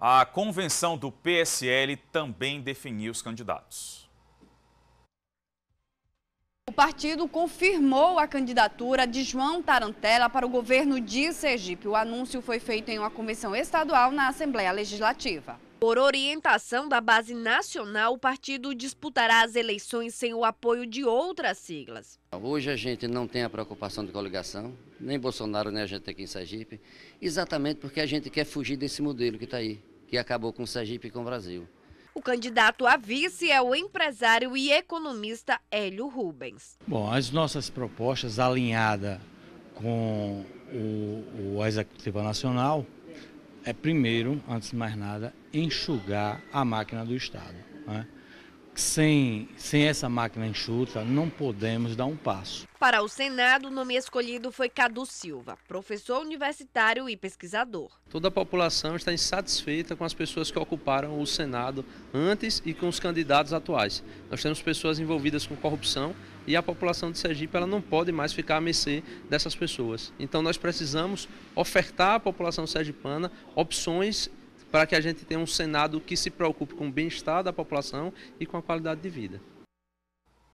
A convenção do PSL também definiu os candidatos. O partido confirmou a candidatura de João Tarantella para o governo de Sergipe. O anúncio foi feito em uma convenção estadual na Assembleia Legislativa. Por orientação da base nacional, o partido disputará as eleições sem o apoio de outras siglas. Hoje a gente não tem a preocupação de coligação, nem Bolsonaro, nem a gente aqui em Sergipe, exatamente porque a gente quer fugir desse modelo que está aí que acabou com Sergipe e com o Brasil. O candidato a vice é o empresário e economista Hélio Rubens. Bom, as nossas propostas alinhadas com o, o Executivo Nacional é primeiro, antes de mais nada, enxugar a máquina do Estado. Né? Sem, sem essa máquina enxuta, não podemos dar um passo. Para o Senado, o nome escolhido foi Cadu Silva, professor universitário e pesquisador. Toda a população está insatisfeita com as pessoas que ocuparam o Senado antes e com os candidatos atuais. Nós temos pessoas envolvidas com corrupção e a população de Sergipe ela não pode mais ficar à mercê dessas pessoas. Então nós precisamos ofertar à população sergipana opções para que a gente tenha um Senado que se preocupe com o bem-estar da população e com a qualidade de vida.